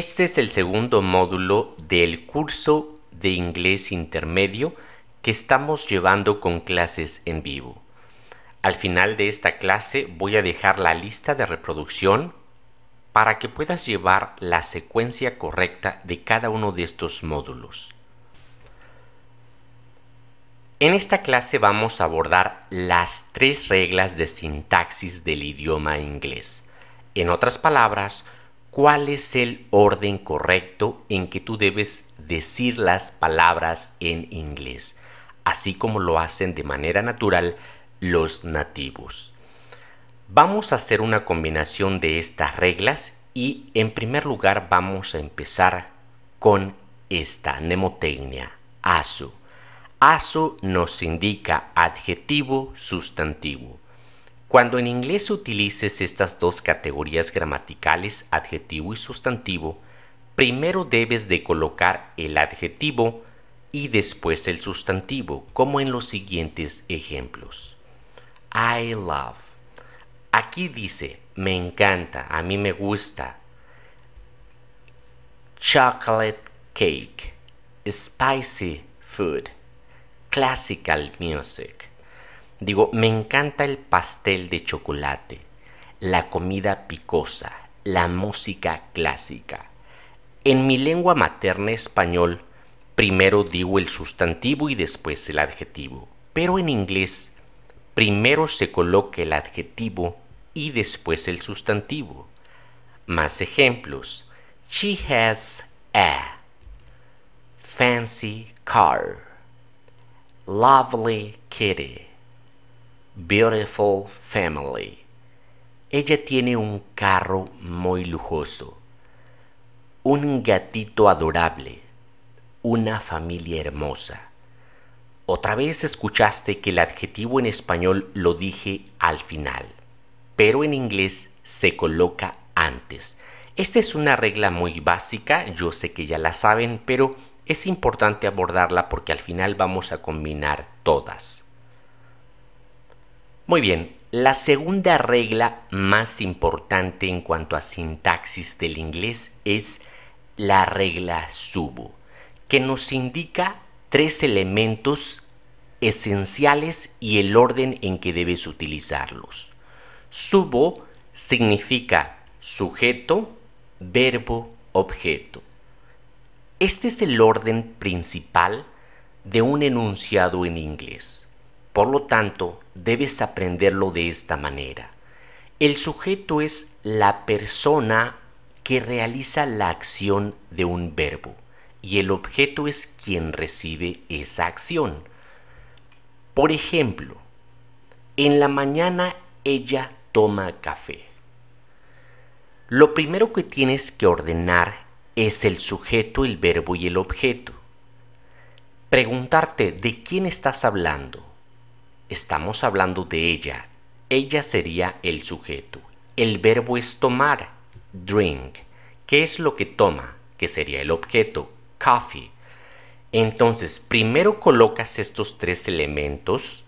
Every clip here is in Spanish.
Este es el segundo módulo del curso de inglés intermedio que estamos llevando con clases en vivo. Al final de esta clase voy a dejar la lista de reproducción para que puedas llevar la secuencia correcta de cada uno de estos módulos. En esta clase vamos a abordar las tres reglas de sintaxis del idioma inglés. En otras palabras, cuál es el orden correcto en que tú debes decir las palabras en inglés, así como lo hacen de manera natural los nativos. Vamos a hacer una combinación de estas reglas y en primer lugar vamos a empezar con esta mnemotecnia, ASO. ASO nos indica adjetivo, sustantivo. Cuando en inglés utilices estas dos categorías gramaticales, adjetivo y sustantivo, primero debes de colocar el adjetivo y después el sustantivo, como en los siguientes ejemplos. I love. Aquí dice, me encanta, a mí me gusta. Chocolate cake. Spicy food. Classical music. Digo, me encanta el pastel de chocolate, la comida picosa, la música clásica. En mi lengua materna español, primero digo el sustantivo y después el adjetivo, pero en inglés, primero se coloca el adjetivo y después el sustantivo. Más ejemplos. She has a fancy car, lovely kitty. Beautiful Family. Ella tiene un carro muy lujoso, un gatito adorable, una familia hermosa. Otra vez escuchaste que el adjetivo en español lo dije al final, pero en inglés se coloca antes. Esta es una regla muy básica, yo sé que ya la saben, pero es importante abordarla porque al final vamos a combinar todas. Muy bien, la segunda regla más importante en cuanto a sintaxis del inglés es la regla SUBO, que nos indica tres elementos esenciales y el orden en que debes utilizarlos. Subo significa sujeto, verbo, objeto. Este es el orden principal de un enunciado en inglés. Por lo tanto, debes aprenderlo de esta manera. El sujeto es la persona que realiza la acción de un verbo y el objeto es quien recibe esa acción. Por ejemplo, en la mañana ella toma café. Lo primero que tienes que ordenar es el sujeto, el verbo y el objeto. Preguntarte de quién estás hablando Estamos hablando de ella. Ella sería el sujeto. El verbo es tomar, drink. ¿Qué es lo que toma? Que sería el objeto, coffee. Entonces, primero colocas estos tres elementos.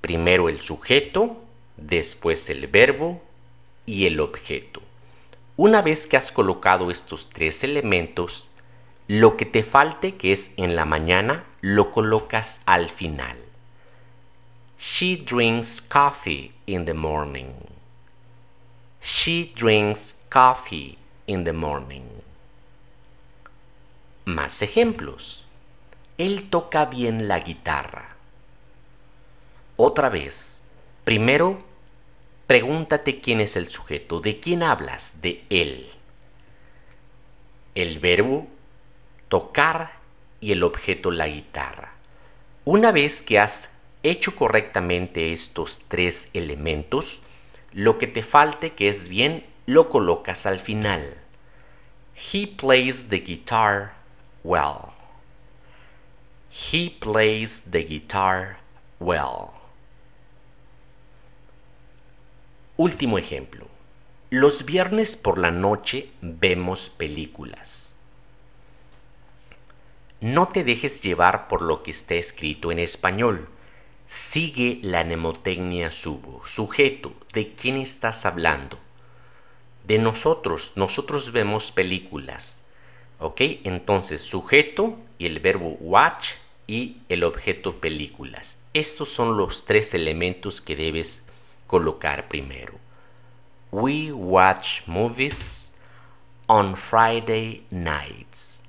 Primero el sujeto, después el verbo y el objeto. Una vez que has colocado estos tres elementos, lo que te falte, que es en la mañana, lo colocas al final. She drinks coffee in the morning. She drinks coffee in the morning. Más ejemplos. Él toca bien la guitarra. Otra vez, primero, pregúntate quién es el sujeto, de quién hablas, de él. El verbo tocar y el objeto la guitarra. Una vez que has Hecho correctamente estos tres elementos, lo que te falte que es bien lo colocas al final. He plays the guitar well. He plays the guitar well. Último ejemplo. Los viernes por la noche vemos películas. No te dejes llevar por lo que esté escrito en español Sigue la mnemotecnia subo. Sujeto, ¿de quién estás hablando? De nosotros, nosotros vemos películas. ¿Ok? Entonces, sujeto y el verbo watch y el objeto películas. Estos son los tres elementos que debes colocar primero. We watch movies on Friday nights.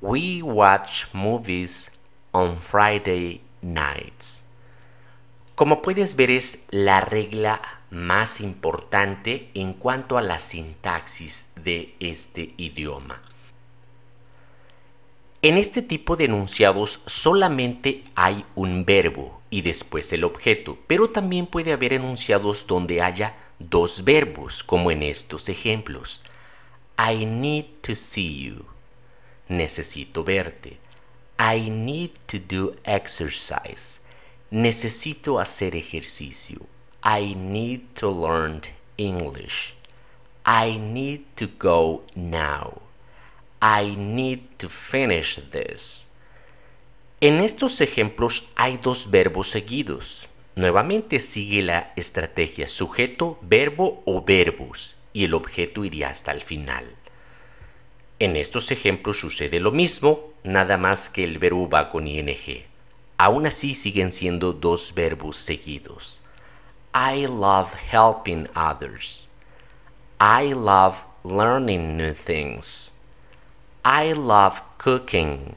We watch movies on Friday nights. Nights. Como puedes ver es la regla más importante en cuanto a la sintaxis de este idioma. En este tipo de enunciados solamente hay un verbo y después el objeto, pero también puede haber enunciados donde haya dos verbos, como en estos ejemplos. I need to see you. Necesito verte. I need to do exercise. Necesito hacer ejercicio. I need to learn English. I need to go now. I need to finish this. En estos ejemplos hay dos verbos seguidos. Nuevamente sigue la estrategia sujeto, verbo o verbos y el objeto iría hasta el final. En estos ejemplos sucede lo mismo, nada más que el verbo va con ing. Aún así siguen siendo dos verbos seguidos. I love helping others. I love learning new things. I love cooking.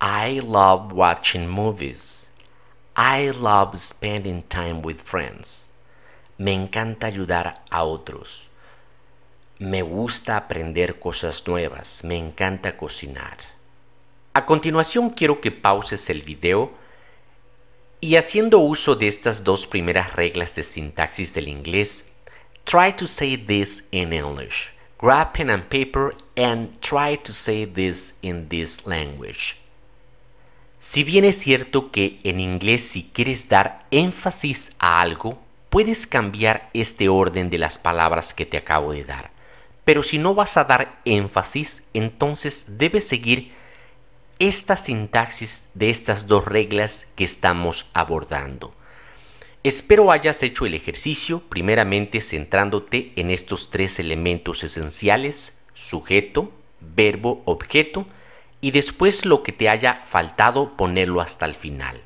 I love watching movies. I love spending time with friends. Me encanta ayudar a otros. Me gusta aprender cosas nuevas, me encanta cocinar. A continuación quiero que pauses el video y haciendo uso de estas dos primeras reglas de sintaxis del inglés, try to say this in English. Grab pen and paper and try to say this in this language. Si bien es cierto que en inglés si quieres dar énfasis a algo, puedes cambiar este orden de las palabras que te acabo de dar. Pero si no vas a dar énfasis, entonces debes seguir esta sintaxis de estas dos reglas que estamos abordando. Espero hayas hecho el ejercicio, primeramente centrándote en estos tres elementos esenciales, sujeto, verbo, objeto, y después lo que te haya faltado ponerlo hasta el final.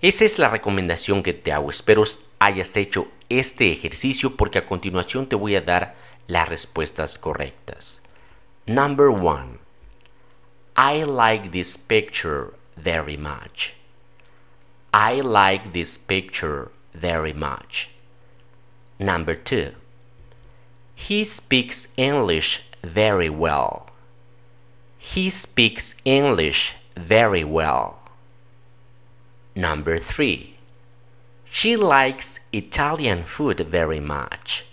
Esa es la recomendación que te hago, espero hayas hecho este ejercicio porque a continuación te voy a dar las respuestas correctas. Number one. I like this picture very much. I like this picture very much. Number two. He speaks English very well. He speaks English very well. Number three. She likes Italian food very much.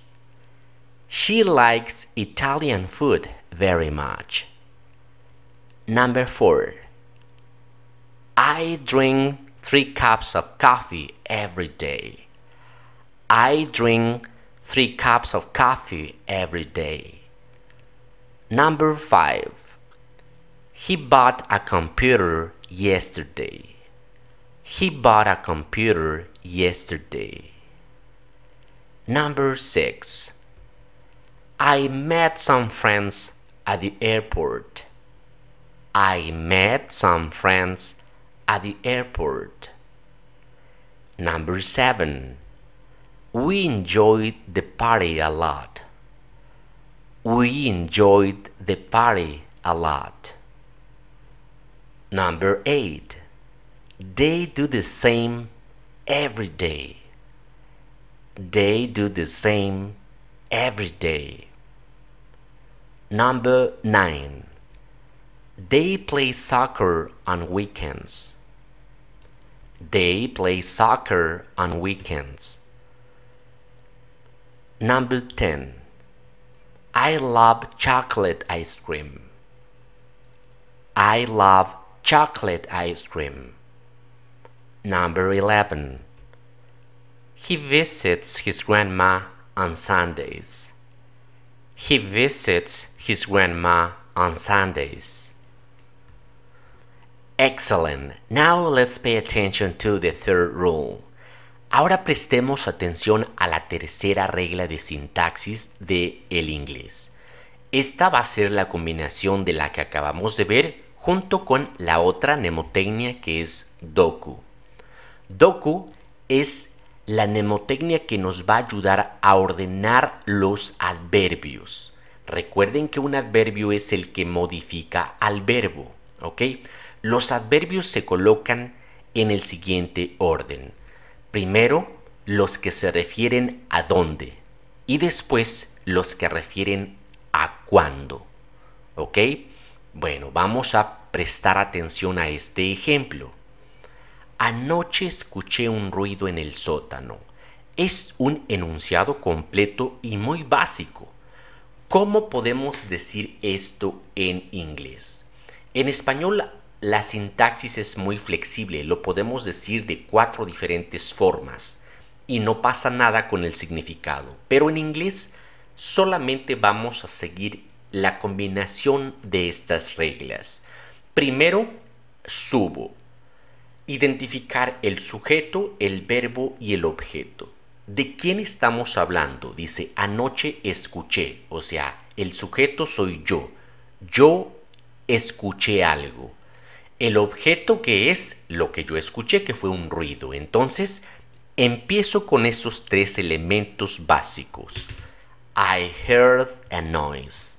She likes Italian food very much. Number 4. I drink 3 cups of coffee every day. I drink 3 cups of coffee every day. Number 5. He bought a computer yesterday. He bought a computer yesterday. Number 6. I met some friends at the airport. I met some friends at the airport. Number seven. We enjoyed the party a lot. We enjoyed the party a lot. Number eight. They do the same every day. They do the same every day. Number 9. They play soccer on weekends. They play soccer on weekends. Number 10. I love chocolate ice cream. I love chocolate ice cream. Number 11. He visits his grandma on Sundays. He visits his grandma on Sundays. Excellent. Now let's pay attention to the third rule. Ahora prestemos atención a la tercera regla de sintaxis de el inglés. Esta va a ser la combinación de la que acabamos de ver junto con la otra mnemotecnia que es doku. Doku es la mnemotecnia que nos va a ayudar a ordenar los adverbios. Recuerden que un adverbio es el que modifica al verbo, Los adverbios se colocan en el siguiente orden. Primero, los que se refieren a dónde y después los que refieren a cuándo, Bueno, vamos a prestar atención a este ejemplo. Anoche escuché un ruido en el sótano. Es un enunciado completo y muy básico ¿Cómo podemos decir esto en inglés? En español la sintaxis es muy flexible, lo podemos decir de cuatro diferentes formas y no pasa nada con el significado, pero en inglés solamente vamos a seguir la combinación de estas reglas. Primero, subo. Identificar el sujeto, el verbo y el objeto. ¿De quién estamos hablando? Dice, anoche escuché, o sea, el sujeto soy yo. Yo escuché algo. El objeto que es lo que yo escuché, que fue un ruido. Entonces, empiezo con esos tres elementos básicos. I heard a noise.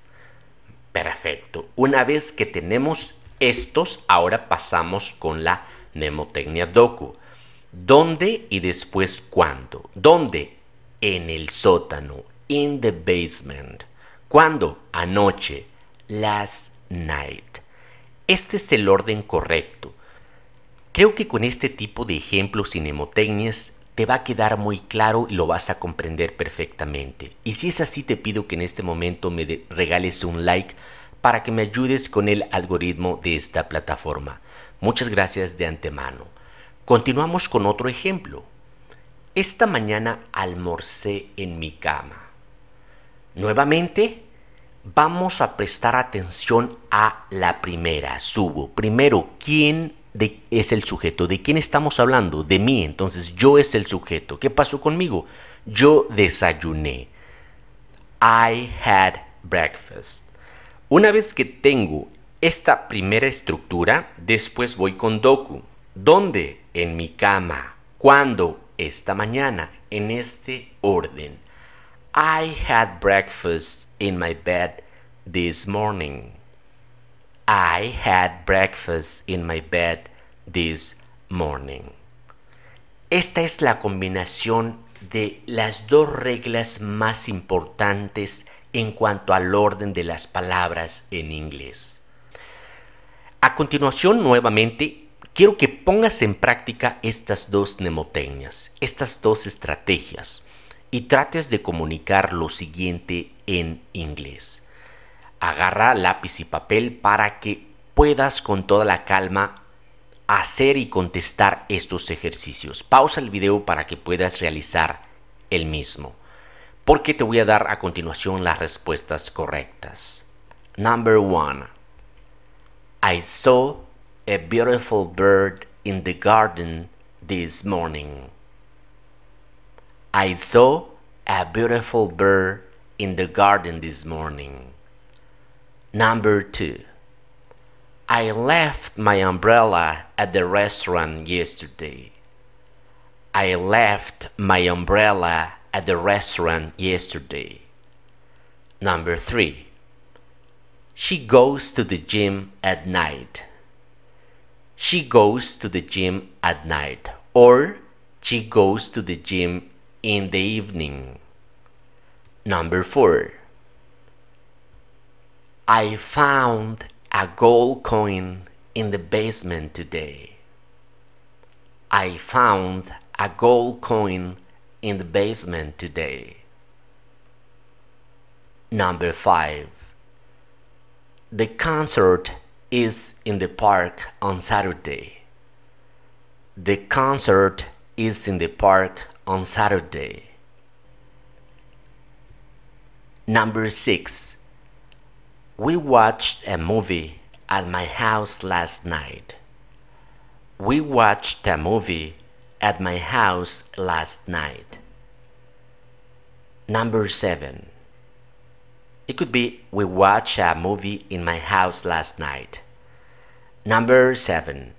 Perfecto. Una vez que tenemos estos, ahora pasamos con la mnemotecnia docu. ¿Dónde y después cuándo? ¿Dónde? En el sótano, in the basement. ¿Cuándo? Anoche, last night. Este es el orden correcto. Creo que con este tipo de ejemplos y te va a quedar muy claro y lo vas a comprender perfectamente. Y si es así, te pido que en este momento me regales un like para que me ayudes con el algoritmo de esta plataforma. Muchas gracias de antemano. Continuamos con otro ejemplo. Esta mañana almorcé en mi cama. Nuevamente, vamos a prestar atención a la primera. Subo. Primero, ¿quién es el sujeto? ¿De quién estamos hablando? De mí. Entonces, yo es el sujeto. ¿Qué pasó conmigo? Yo desayuné. I had breakfast. Una vez que tengo esta primera estructura, después voy con doku. ¿Dónde? en mi cama. cuando Esta mañana, en este orden. I had breakfast in my bed this morning. I had breakfast in my bed this morning. Esta es la combinación de las dos reglas más importantes en cuanto al orden de las palabras en inglés. A continuación, nuevamente, quiero que pongas en práctica estas dos mnemoteñas, estas dos estrategias, y trates de comunicar lo siguiente en inglés. Agarra lápiz y papel para que puedas con toda la calma hacer y contestar estos ejercicios. Pausa el video para que puedas realizar el mismo, porque te voy a dar a continuación las respuestas correctas. Number one. I saw a beautiful bird in the garden this morning. I saw a beautiful bird in the garden this morning. Number two, I left my umbrella at the restaurant yesterday. I left my umbrella at the restaurant yesterday. Number three, she goes to the gym at night she goes to the gym at night or she goes to the gym in the evening. Number four. I found a gold coin in the basement today. I found a gold coin in the basement today. Number five. The concert is in the park on Saturday. The concert is in the park on Saturday. Number 6. We watched a movie at my house last night. We watched a movie at my house last night. Number 7. It could be we watched a movie in my house last night. Number 7.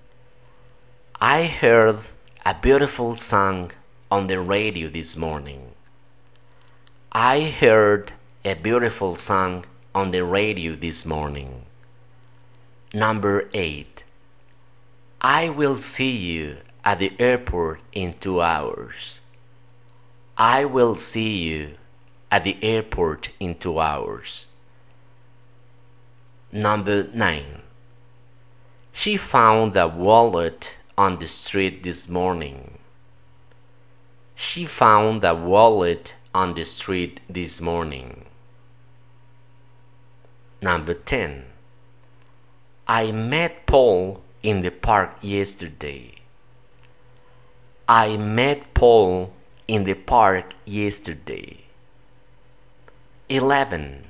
I heard a beautiful song on the radio this morning. I heard a beautiful song on the radio this morning. Number 8. I will see you at the airport in two hours. I will see you at the airport in two hours. Number 9. She found a wallet on the street this morning. She found a wallet on the street this morning. Number 10. I met Paul in the park yesterday. I met Paul in the park yesterday. 11.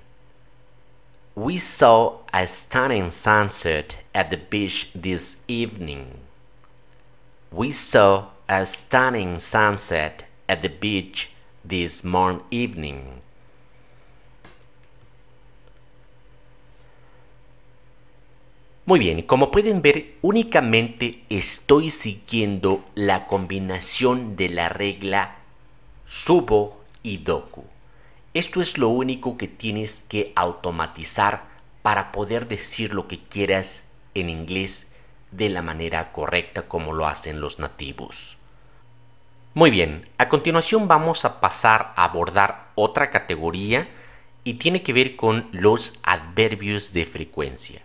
We saw a stunning sunset at the beach this evening. We saw a stunning sunset at the beach this morning evening. Muy bien, como pueden ver, únicamente estoy siguiendo la combinación de la regla subo y doku. Esto es lo único que tienes que automatizar para poder decir lo que quieras en inglés de la manera correcta como lo hacen los nativos. Muy bien, a continuación vamos a pasar a abordar otra categoría y tiene que ver con los adverbios de frecuencia.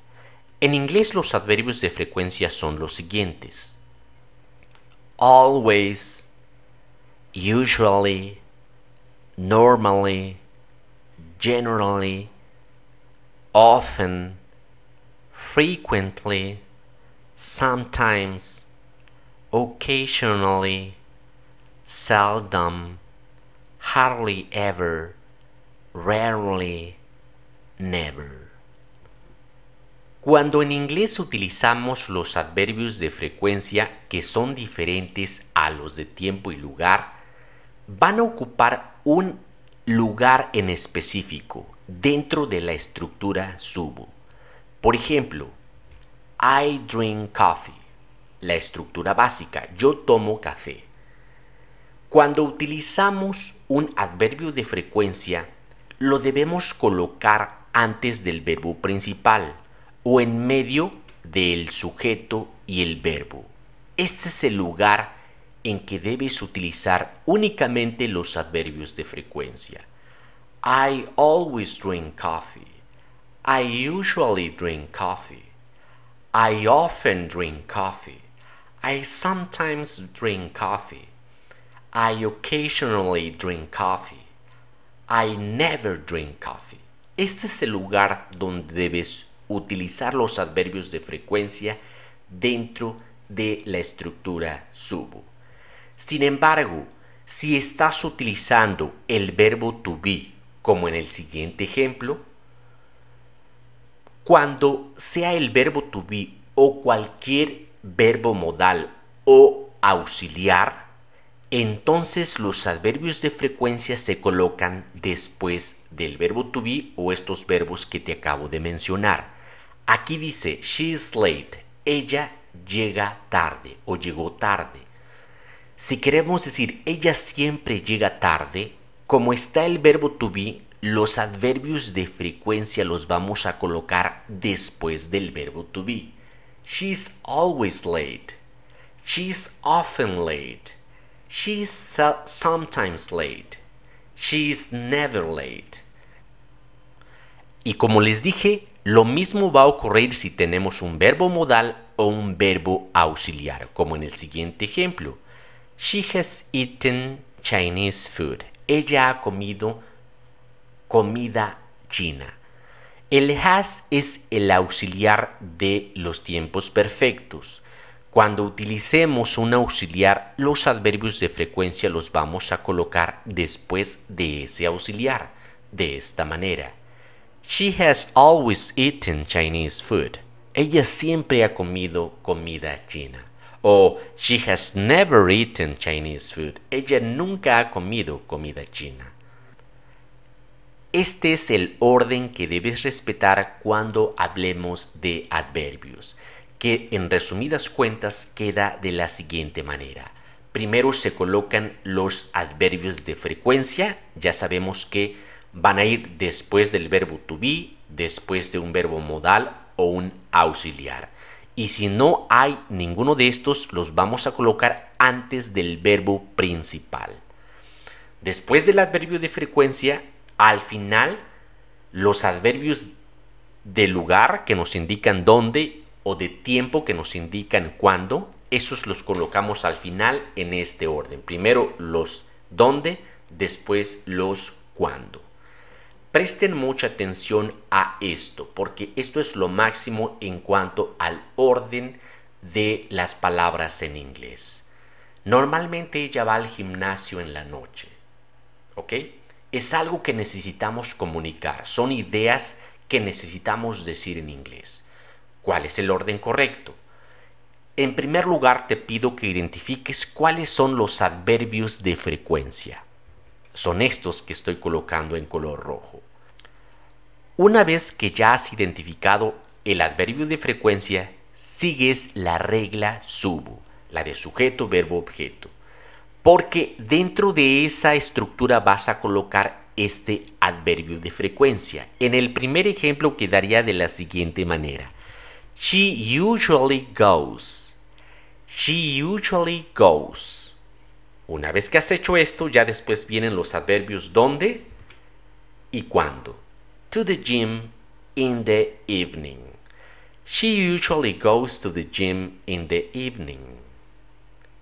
En inglés los adverbios de frecuencia son los siguientes. Always, usually, normally, generally, often, frequently, sometimes, occasionally, seldom, hardly ever, rarely, never. Cuando en inglés utilizamos los adverbios de frecuencia que son diferentes a los de tiempo y lugar, van a ocupar un lugar en específico dentro de la estructura subo. Por ejemplo, I drink coffee, la estructura básica, yo tomo café. Cuando utilizamos un adverbio de frecuencia, lo debemos colocar antes del verbo principal o en medio del sujeto y el verbo. Este es el lugar en que debes utilizar únicamente los adverbios de frecuencia. I always drink coffee. I usually drink coffee. I often drink coffee. I sometimes drink coffee. I occasionally drink coffee. I never drink coffee. Este es el lugar donde debes utilizar los adverbios de frecuencia dentro de la estructura subo. Sin embargo, si estás utilizando el verbo to be, como en el siguiente ejemplo, cuando sea el verbo to be o cualquier verbo modal o auxiliar, entonces los adverbios de frecuencia se colocan después del verbo to be o estos verbos que te acabo de mencionar. Aquí dice, she is late, ella llega tarde o llegó tarde. Si queremos decir ella siempre llega tarde, como está el verbo to be, los adverbios de frecuencia los vamos a colocar después del verbo to be. She's always late. She's often late. She's sometimes late. She's never late. Y como les dije, lo mismo va a ocurrir si tenemos un verbo modal o un verbo auxiliar, como en el siguiente ejemplo. She has eaten Chinese food. Ella ha comido comida china. El has es el auxiliar de los tiempos perfectos. Cuando utilicemos un auxiliar, los adverbios de frecuencia los vamos a colocar después de ese auxiliar, de esta manera. She has always eaten Chinese food. Ella siempre ha comido comida china o She has never eaten Chinese food. Ella nunca ha comido comida china. Este es el orden que debes respetar cuando hablemos de adverbios, que en resumidas cuentas queda de la siguiente manera. Primero se colocan los adverbios de frecuencia, ya sabemos que van a ir después del verbo to be, después de un verbo modal o un auxiliar. Y si no hay ninguno de estos, los vamos a colocar antes del verbo principal. Después del adverbio de frecuencia, al final, los adverbios de lugar que nos indican dónde o de tiempo que nos indican cuándo, esos los colocamos al final en este orden. Primero los dónde, después los cuándo. Presten mucha atención a esto, porque esto es lo máximo en cuanto al orden de las palabras en inglés. Normalmente ella va al gimnasio en la noche, ¿ok? Es algo que necesitamos comunicar, son ideas que necesitamos decir en inglés. ¿Cuál es el orden correcto? En primer lugar, te pido que identifiques cuáles son los adverbios de frecuencia son estos que estoy colocando en color rojo. Una vez que ya has identificado el adverbio de frecuencia, sigues la regla subo, la de sujeto, verbo, objeto, porque dentro de esa estructura vas a colocar este adverbio de frecuencia. En el primer ejemplo quedaría de la siguiente manera. She usually goes. She usually goes. Una vez que has hecho esto, ya después vienen los adverbios dónde y cuándo. To the gym in the evening. She usually goes to the gym in the evening.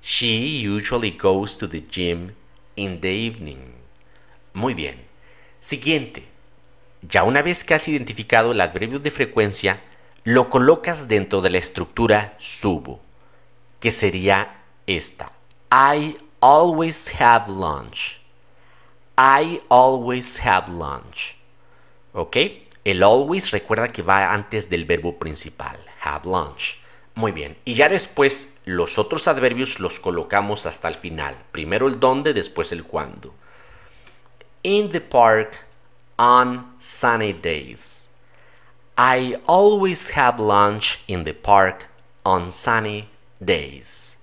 She usually goes to the gym in the evening. Muy bien. Siguiente. Ya una vez que has identificado el adverbio de frecuencia, lo colocas dentro de la estructura subo, que sería esta. I always have lunch. I always have lunch. ¿Ok? El always recuerda que va antes del verbo principal, have lunch. Muy bien, y ya después los otros adverbios los colocamos hasta el final. Primero el dónde, después el cuándo. In the park on sunny days. I always have lunch in the park on sunny days.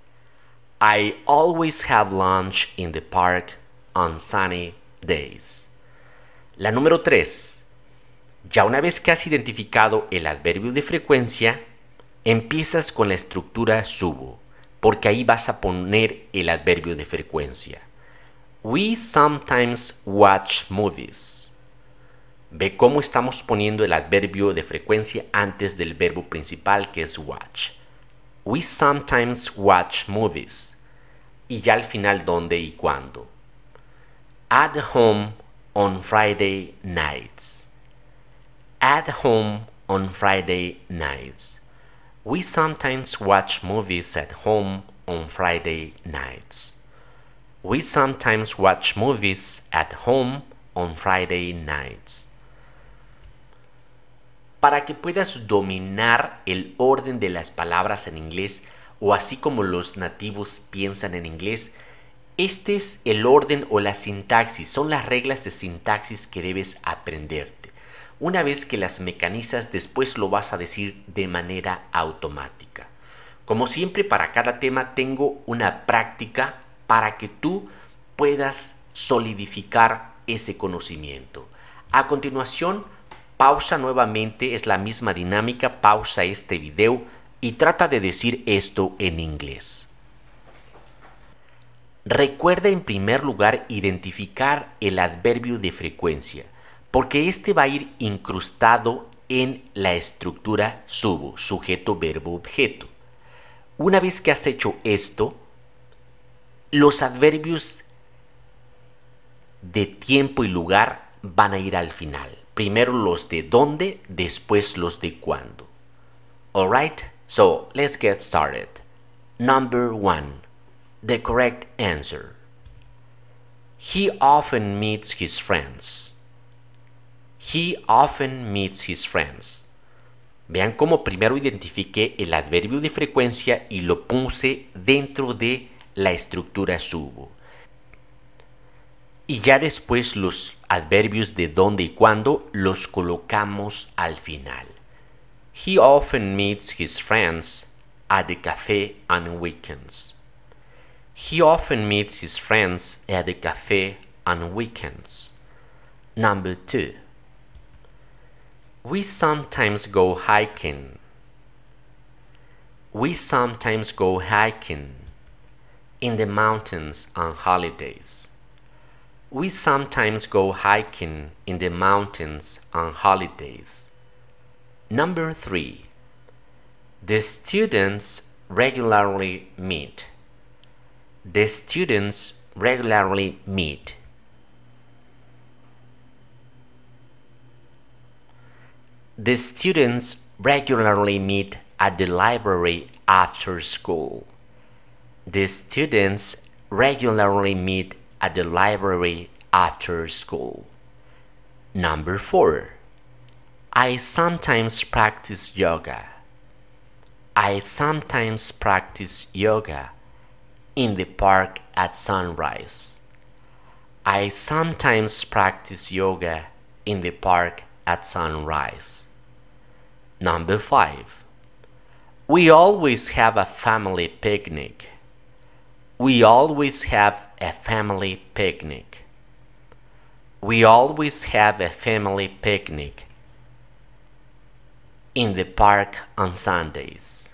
I always have lunch in the park on sunny days. La número 3. Ya una vez que has identificado el adverbio de frecuencia, empiezas con la estructura subo, porque ahí vas a poner el adverbio de frecuencia. We sometimes watch movies. Ve cómo estamos poniendo el adverbio de frecuencia antes del verbo principal que es watch. We sometimes watch movies. Y ya al final dónde y cuándo. At home on Friday nights. At home on Friday nights. We sometimes watch movies at home on Friday nights. We sometimes watch movies at home on Friday nights. para que puedas dominar el orden de las palabras en inglés o así como los nativos piensan en inglés, este es el orden o la sintaxis, son las reglas de sintaxis que debes aprenderte. Una vez que las mecanizas, después lo vas a decir de manera automática. Como siempre, para cada tema tengo una práctica para que tú puedas solidificar ese conocimiento. A continuación, pausa nuevamente, es la misma dinámica, pausa este video y trata de decir esto en inglés. Recuerda en primer lugar identificar el adverbio de frecuencia, porque este va a ir incrustado en la estructura subo, sujeto, verbo, objeto. Una vez que has hecho esto, los adverbios de tiempo y lugar van a ir al final primero los de dónde, después los de cuándo. Alright, so let's get started. Number one, The correct answer. He often meets his friends. He often meets his friends. Vean cómo primero identifiqué el adverbio de frecuencia y lo puse dentro de la estructura subo. Y ya después los adverbios de dónde y cuándo los colocamos al final. He often meets his friends at the café on weekends. He often meets his friends at the café on weekends. Number two. We sometimes go hiking. We sometimes go hiking in the mountains on holidays. We sometimes go hiking in the mountains on holidays. Number 3. The students regularly meet. The students regularly meet. The students regularly meet at the library after school. The students regularly meet at the library after school. Number 4. I sometimes practice yoga. I sometimes practice yoga in the park at sunrise. I sometimes practice yoga in the park at sunrise. Number 5. We always have a family picnic. We always have a family picnic. We always have a family picnic in the park on Sundays.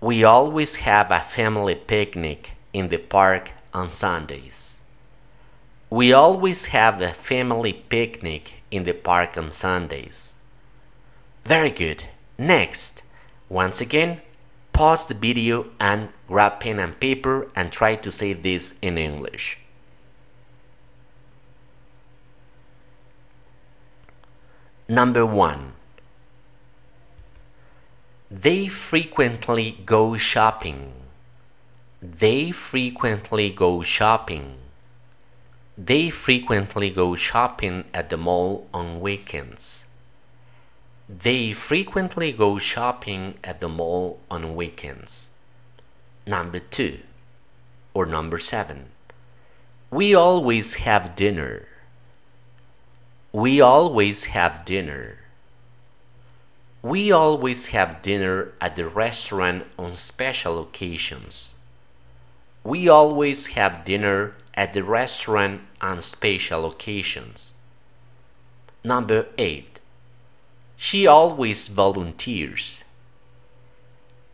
We always have a family picnic in the park on Sundays. We always have a family picnic in the park on Sundays. Very good. Next, once again, pause the video and grab pen and paper and try to say this in English. Number 1. They frequently go shopping. They frequently go shopping. They frequently go shopping at the mall on weekends. They frequently go shopping at the mall on weekends. Number 2 or number 7. We always have dinner. We always have dinner. We always have dinner at the restaurant on special occasions. We always have dinner at the restaurant on special occasions. Number 8. She always volunteers.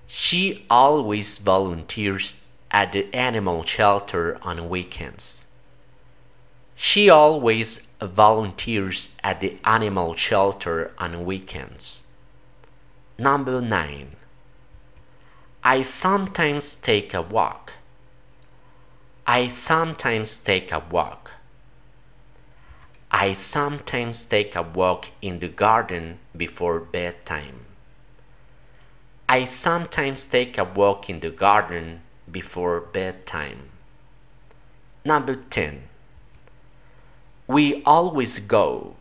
She always volunteers at the animal shelter on weekends. She always volunteers at the animal shelter on weekends. Number 9. I sometimes take a walk. I sometimes take a walk. I sometimes take a walk in the garden before bedtime. I sometimes take a walk in the garden before bedtime. Number 10. We always go.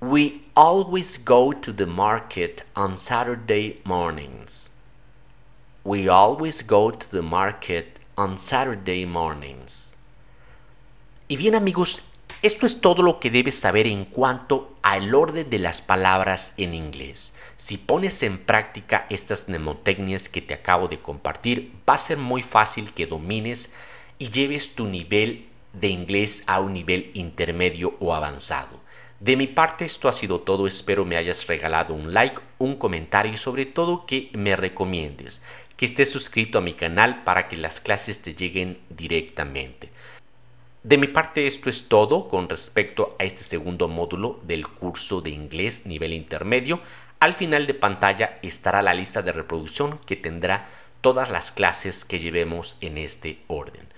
We always go to the market on Saturday mornings. We always go to the market on Saturday mornings. Y bien amigos, Esto es todo lo que debes saber en cuanto al orden de las palabras en inglés. Si pones en práctica estas mnemotecnias que te acabo de compartir, va a ser muy fácil que domines y lleves tu nivel de inglés a un nivel intermedio o avanzado. De mi parte esto ha sido todo, espero me hayas regalado un like, un comentario y sobre todo que me recomiendes, que estés suscrito a mi canal para que las clases te lleguen directamente. De mi parte esto es todo con respecto a este segundo módulo del curso de inglés nivel intermedio. Al final de pantalla estará la lista de reproducción que tendrá todas las clases que llevemos en este orden.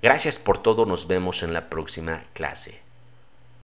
Gracias por todo, nos vemos en la próxima clase.